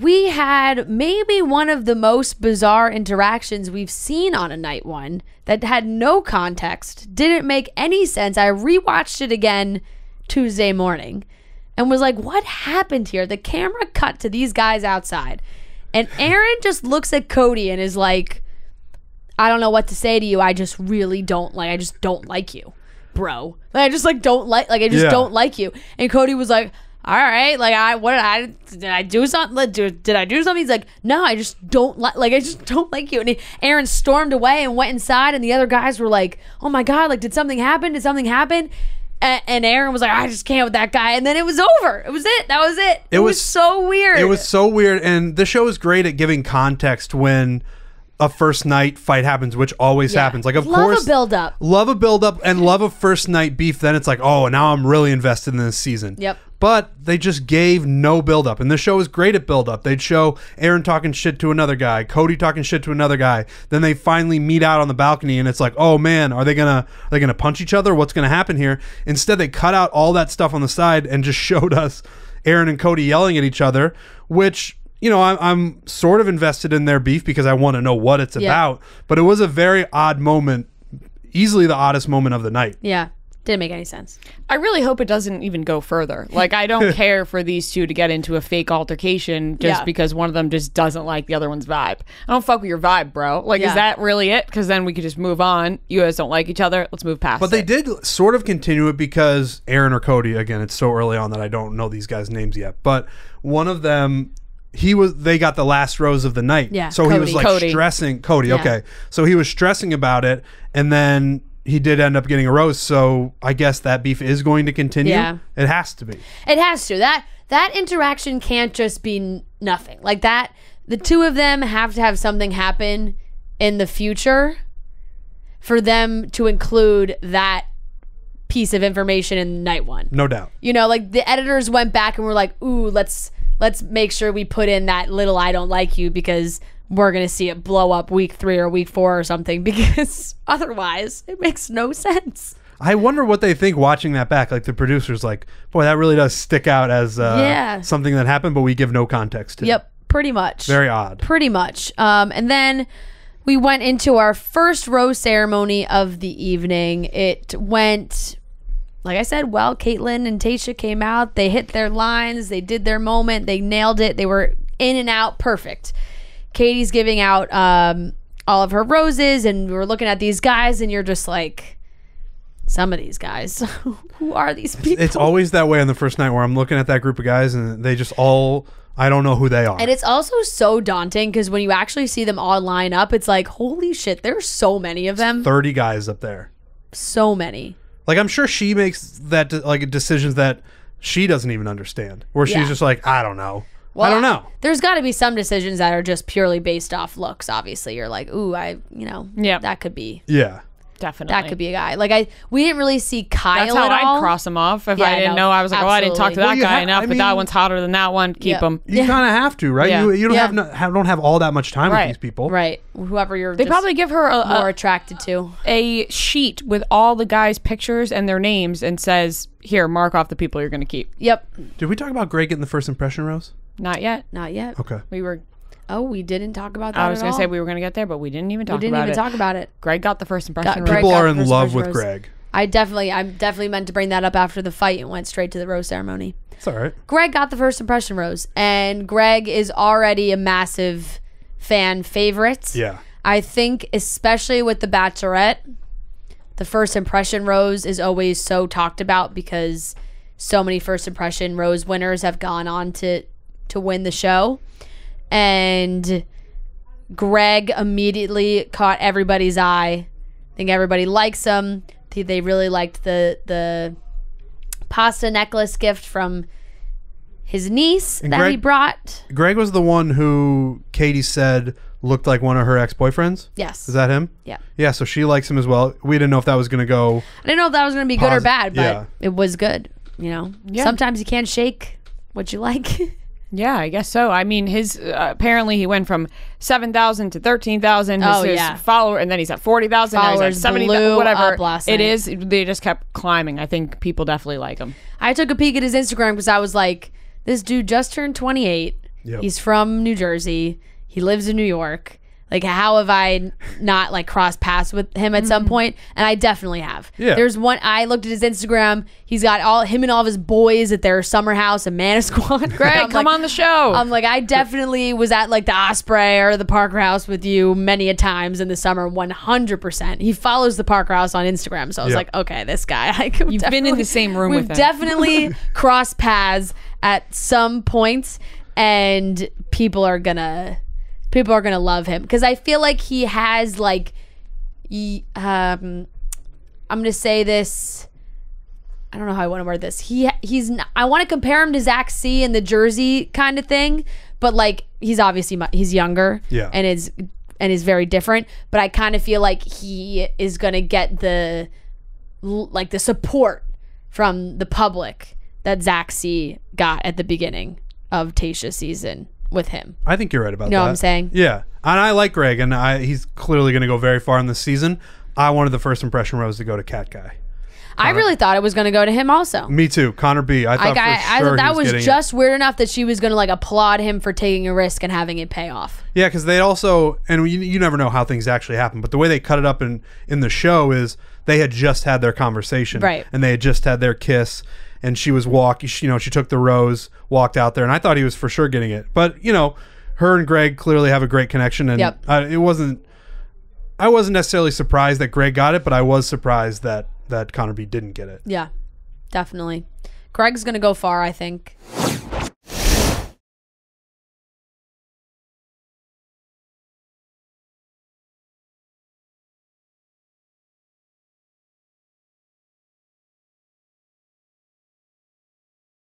we had maybe one of the most bizarre interactions we've seen on a night one that had no context, didn't make any sense. I rewatched it again Tuesday morning and was like, what happened here? The camera cut to these guys outside. And Aaron just looks at Cody and is like, I don't know what to say to you. I just really don't like I just don't like you, bro. Like I just like don't like like I just yeah. don't like you. And Cody was like, all right, like I what did I did I do something? Did I do something? He's like, no, I just don't like like I just don't like you. And he, Aaron stormed away and went inside, and the other guys were like, oh my god, like did something happen? Did something happen? And, and Aaron was like, I just can't with that guy. And then it was over. It was it. That was it. It, it was, was so weird. It was so weird. And the show is great at giving context when a first night fight happens, which always yeah. happens. Like of love course, love a build up, love a build up, and love a first night beef. Then it's like, oh, now I'm really invested in this season. Yep but they just gave no buildup. And the show is great at buildup. They'd show Aaron talking shit to another guy, Cody talking shit to another guy. Then they finally meet out on the balcony, and it's like, oh man, are they gonna are they gonna punch each other? What's gonna happen here? Instead, they cut out all that stuff on the side and just showed us Aaron and Cody yelling at each other, which. You know, I'm, I'm sort of invested in their beef because I want to know what it's yeah. about. But it was a very odd moment easily the oddest moment of the night. Yeah. Didn't make any sense. I really hope it doesn't even go further. Like I don't care for these two to get into a fake altercation just yeah. because one of them just doesn't like the other one's vibe. I don't fuck with your vibe, bro. Like yeah. is that really it? Because then we could just move on. You guys don't like each other. Let's move past. But they it. did sort of continue it because Aaron or Cody again. It's so early on that I don't know these guys' names yet. But one of them he was they got the last rose of the night. Yeah. So Cody. he was like Cody. stressing Cody, yeah. okay. So he was stressing about it and then he did end up getting a roast, so I guess that beef is going to continue. Yeah. It has to be. It has to. That that interaction can't just be nothing. Like that the two of them have to have something happen in the future for them to include that piece of information in night one. No doubt. You know, like the editors went back and were like, "Ooh, let's let's make sure we put in that little I don't like you because we're going to see it blow up week three or week four or something because otherwise it makes no sense. I wonder what they think watching that back. Like the producers, like, boy, that really does stick out as uh, yeah. something that happened, but we give no context to. Yep, pretty much. Very odd. Pretty much. Um, and then we went into our first row ceremony of the evening. It went, like I said, well, Caitlyn and Tasha came out. They hit their lines. They did their moment. They nailed it. They were in and out perfect. Katie's giving out um, all of her roses, and we're looking at these guys, and you're just like, some of these guys, who are these people? It's always that way on the first night where I'm looking at that group of guys, and they just all. I don't know who they are. And it's also so daunting because when you actually see them all line up, it's like, holy shit, there's so many of them. 30 guys up there. So many. Like, I'm sure she makes that, like, decisions that she doesn't even understand, where yeah. she's just like, I don't know. Well, I don't know. There's got to be some decisions that are just purely based off looks. Obviously, you're like, ooh, I, you know, yeah, that could be, yeah, definitely, that could be a guy. Like I, we didn't really see Kyle. That's how I'd all. cross him off if yeah, I didn't no, know. I was like, absolutely. oh, I didn't talk to that well, guy enough, I mean, but that one's hotter than that one. Keep him. Yeah. You kind of have to, right? Yeah. You, you don't have, no, don't have all that much time right. with these people, right? Whoever you're, they probably give her a, more a, attracted to a sheet with all the guys' pictures and their names, and says, here, mark off the people you're going to keep. Yep. Did we talk about Greg getting the first impression rose? Not yet. Not yet. Okay. We were. Oh, we didn't talk about that. I was going to say we were going to get there, but we didn't even talk. We didn't about even it. talk about it. Greg got the first impression. Got, People are in love with Greg. I definitely, I definitely meant to bring that up after the fight and went straight to the rose ceremony. It's all right. Greg got the first impression rose, and Greg is already a massive fan favorite. Yeah. I think, especially with the Bachelorette, the first impression rose is always so talked about because so many first impression rose winners have gone on to to win the show. And Greg immediately caught everybody's eye. I think everybody likes him. They really liked the the pasta necklace gift from his niece and that Greg, he brought. Greg was the one who Katie said looked like one of her ex boyfriends. Yes. Is that him? Yeah. Yeah. So she likes him as well. We didn't know if that was going to go. I didn't know if that was going to be good or bad, but yeah. it was good. You know, yeah. sometimes you can't shake what you like. Yeah, I guess so. I mean, his uh, apparently he went from seven thousand to thirteen thousand. Oh his yeah, follower, and then he's at forty thousand. Followers, seventy, whatever. It is. They just kept climbing. I think people definitely like him. I took a peek at his Instagram because I was like, this dude just turned twenty eight. Yep. He's from New Jersey. He lives in New York. Like, how have I not like crossed paths with him at some mm-hmm. point? And I definitely have. Yeah. There's one. I looked at his Instagram. He's got all him and all of his boys at their summer house and Mana Greg, come like, on the show. I'm like, I definitely was at like the Osprey or the Parker House with you many a times in the summer. 100. percent He follows the Parker House on Instagram, so I was like, okay, this guy. Like, You've been in the same room. We've definitely crossed paths at some points, and people are gonna people are gonna love him because I feel like he has like, he, um, I'm gonna say this. I don't know how I want to word this. He he's not, I want to compare him to Zach C and the Jersey kind of thing, but like he's obviously he's younger, yeah, and is and is very different. But I kind of feel like he is gonna get the like the support from the public that Zach C got at the beginning of Tasha's season with him. I think you're right about You know that. No, I'm saying? Yeah. And I like Greg, and I, he's clearly going to go very far in this season. I wanted the first impression rose to go to Cat Guy. I really thought it was going to go to him also. Me too. Connor B. I thought I for I sure he that was, was getting it. just weird enough that she was going to like applaud him for taking a risk and having it pay off. Yeah, because they also and you, you never know how things actually happen, but the way they cut it up in in the show is they had just had their conversation, Right. And they had just had their kiss, and she was walking. You know, she took the rose, walked out there, and I thought he was for sure getting it. But you know, her and Greg clearly have a great connection, and yep. I, it wasn't. I wasn't necessarily surprised that Greg got it, but I was surprised that that Connor B didn't get it. Yeah, definitely. Greg's gonna go far, I think.